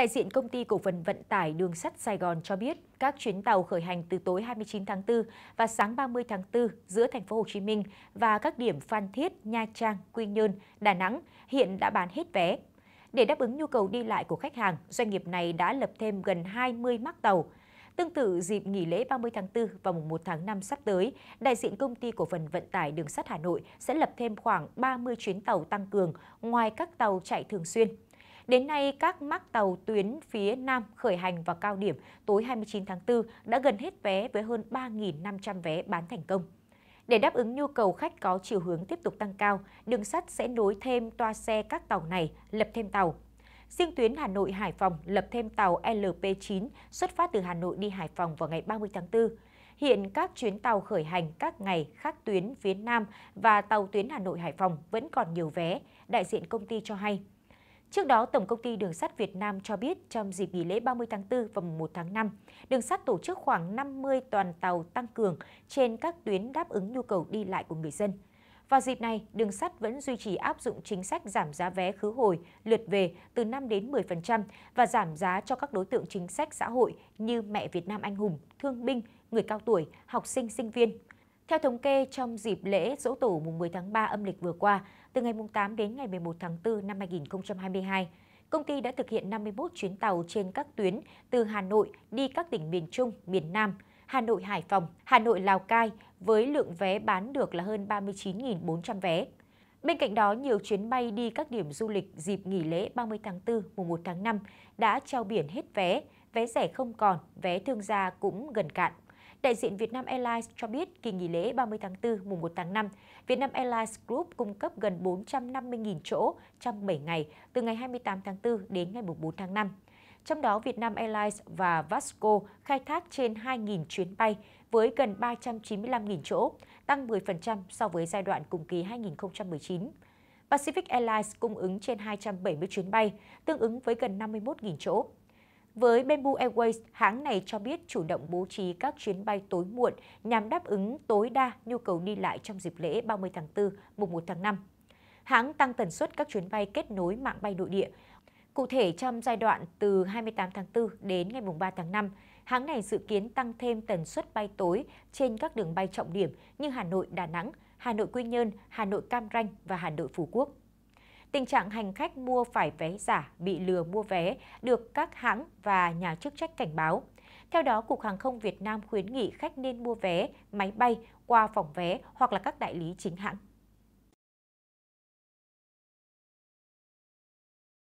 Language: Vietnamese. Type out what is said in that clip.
Đại diện công ty cổ phần vận tải đường sắt Sài Gòn cho biết, các chuyến tàu khởi hành từ tối 29 tháng 4 và sáng 30 tháng 4 giữa thành phố Hồ Chí Minh và các điểm Phan Thiết, Nha Trang, Quy Nhơn, Đà Nẵng hiện đã bán hết vé. Để đáp ứng nhu cầu đi lại của khách hàng, doanh nghiệp này đã lập thêm gần 20 mắc tàu. Tương tự dịp nghỉ lễ 30 tháng 4 và mùng 1 tháng 5 sắp tới, đại diện công ty cổ phần vận tải đường sắt Hà Nội sẽ lập thêm khoảng 30 chuyến tàu tăng cường ngoài các tàu chạy thường xuyên. Đến nay, các mắc tàu tuyến phía Nam khởi hành vào cao điểm tối 29 tháng 4 đã gần hết vé với hơn 3.500 vé bán thành công. Để đáp ứng nhu cầu khách có chiều hướng tiếp tục tăng cao, đường sắt sẽ nối thêm toa xe các tàu này, lập thêm tàu. Riêng tuyến Hà Nội-Hải Phòng lập thêm tàu LP9 xuất phát từ Hà Nội đi Hải Phòng vào ngày 30 tháng 4. Hiện các chuyến tàu khởi hành các ngày khác tuyến phía Nam và tàu tuyến Hà Nội-Hải Phòng vẫn còn nhiều vé, đại diện công ty cho hay. Trước đó, Tổng công ty Đường sắt Việt Nam cho biết trong dịp nghỉ lễ 30 tháng 4 và 1 tháng 5, đường sắt tổ chức khoảng 50 toàn tàu tăng cường trên các tuyến đáp ứng nhu cầu đi lại của người dân. Vào dịp này, đường sắt vẫn duy trì áp dụng chính sách giảm giá vé khứ hồi, lượt về từ 5 đến 10% và giảm giá cho các đối tượng chính sách xã hội như mẹ Việt Nam anh hùng, thương binh, người cao tuổi, học sinh, sinh viên. Theo thống kê, trong dịp lễ dỗ tổ mùng 10 tháng 3 âm lịch vừa qua, từ ngày 8 đến ngày 11 tháng 4 năm 2022, công ty đã thực hiện 51 chuyến tàu trên các tuyến từ Hà Nội đi các tỉnh miền Trung, miền Nam, Hà Nội Hải Phòng, Hà Nội Lào Cai với lượng vé bán được là hơn 39.400 vé. Bên cạnh đó, nhiều chuyến bay đi các điểm du lịch dịp nghỉ lễ 30 tháng 4, mùng 1 tháng 5 đã treo biển hết vé, vé rẻ không còn, vé thương gia cũng gần cạn đại diện Vietnam Airlines cho biết kỳ nghỉ lễ 30 tháng 4 mùng 1 tháng 5, Vietnam Airlines Group cung cấp gần 450.000 chỗ trong 7 ngày, từ ngày 28 tháng 4 đến ngày 4 tháng 5. Trong đó, Vietnam Airlines và Vasco khai thác trên 2.000 chuyến bay với gần 395.000 chỗ, tăng 10% so với giai đoạn cùng kỳ 2019. Pacific Airlines cung ứng trên 270 chuyến bay, tương ứng với gần 51.000 chỗ. Với Bamboo Airways, hãng này cho biết chủ động bố trí các chuyến bay tối muộn nhằm đáp ứng tối đa nhu cầu đi lại trong dịp lễ 30 tháng 4, mùng 1 tháng 5. Hãng tăng tần suất các chuyến bay kết nối mạng bay nội địa. Cụ thể, trong giai đoạn từ 28 tháng 4 đến ngày 3 tháng 5, hãng này dự kiến tăng thêm tần suất bay tối trên các đường bay trọng điểm như Hà Nội, Đà Nẵng, Hà Nội Quy Nhơn, Hà Nội Cam Ranh và Hà Nội Phú Quốc. Tình trạng hành khách mua phải vé giả bị lừa mua vé được các hãng và nhà chức trách cảnh báo. Theo đó, Cục Hàng không Việt Nam khuyến nghị khách nên mua vé, máy bay qua phòng vé hoặc là các đại lý chính hãng.